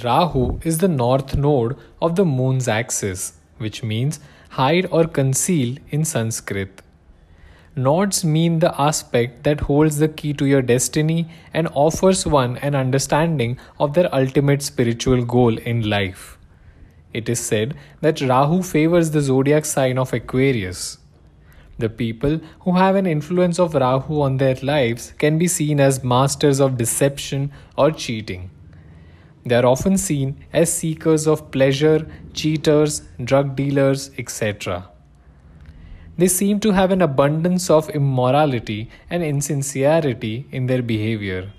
Rahu is the north node of the moon's axis, which means hide or conceal in Sanskrit. Nodes mean the aspect that holds the key to your destiny and offers one an understanding of their ultimate spiritual goal in life. It is said that Rahu favors the zodiac sign of Aquarius. The people who have an influence of Rahu on their lives can be seen as masters of deception or cheating. They are often seen as seekers of pleasure, cheaters, drug dealers, etc. They seem to have an abundance of immorality and insincerity in their behavior.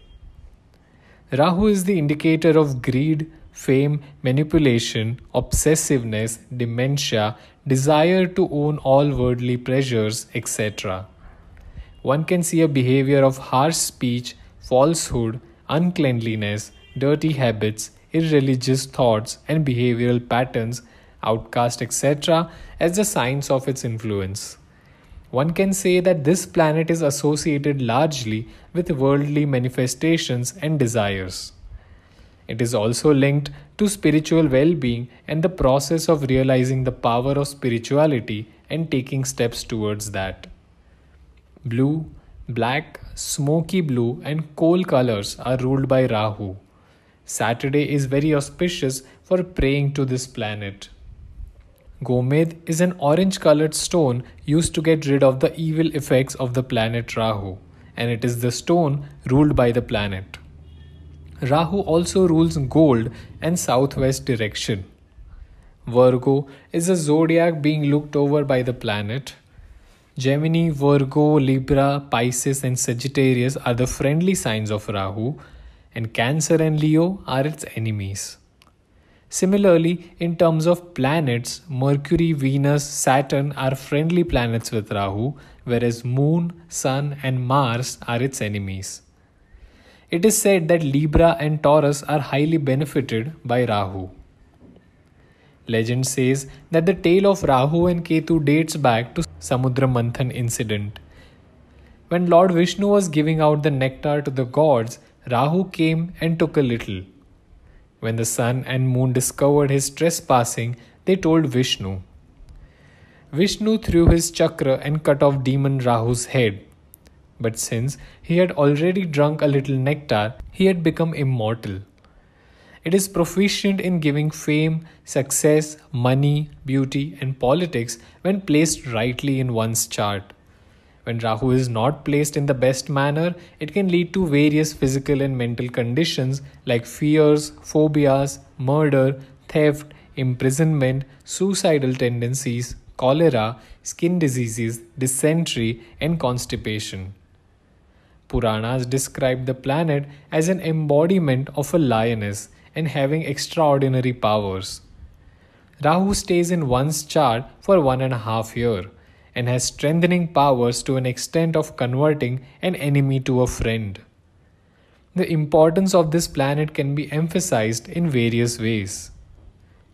Rahu is the indicator of greed, fame, manipulation, obsessiveness, dementia, desire to own all worldly pleasures, etc. One can see a behavior of harsh speech, falsehood, uncleanliness, dirty habits, irreligious thoughts, and behavioral patterns, outcast, etc., as the signs of its influence. One can say that this planet is associated largely with worldly manifestations and desires. It is also linked to spiritual well being and the process of realizing the power of spirituality and taking steps towards that. Blue, black, smoky blue, and coal colors are ruled by Rahu, Saturday is very auspicious for praying to this planet. Gomed is an orange colored stone used to get rid of the evil effects of the planet Rahu, and it is the stone ruled by the planet. Rahu also rules gold and southwest direction. Virgo is a zodiac being looked over by the planet. Gemini, Virgo, Libra, Pisces, and Sagittarius are the friendly signs of Rahu, and Cancer and Leo are its enemies. Similarly, in terms of planets, Mercury, Venus, Saturn are friendly planets with Rahu, whereas Moon, Sun, and Mars are its enemies. It is said that Libra and Taurus are highly benefited by Rahu. Legend says that the tale of Rahu and Ketu dates back to Samudra Manthan incident. When Lord Vishnu was giving out the nectar to the gods, Rahu came and took a little. When the sun and moon discovered his trespassing, they told Vishnu. Vishnu threw his chakra and cut off demon Rahu's head. But since he had already drunk a little nectar, he had become immortal. It is proficient in giving fame, success, money, beauty, and politics when placed rightly in one's chart. When Rahu is not placed in the best manner, it can lead to various physical and mental conditions like fears, phobias, murder, theft, imprisonment, suicidal tendencies, cholera, skin diseases, dysentery, and constipation. Puranas describe the planet as an embodiment of a lioness and having extraordinary powers. Rahu stays in one's chart for one and a half year and has strengthening powers to an extent of converting an enemy to a friend. The importance of this planet can be emphasized in various ways.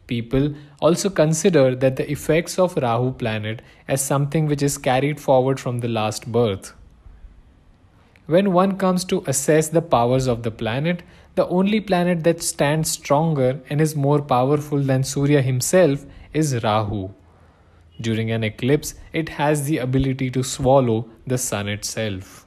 People also consider that the effects of Rahu planet as something which is carried forward from the last birth. When one comes to assess the powers of the planet, the only planet that stands stronger and is more powerful than Surya himself is Rahu. During an eclipse, it has the ability to swallow the sun itself.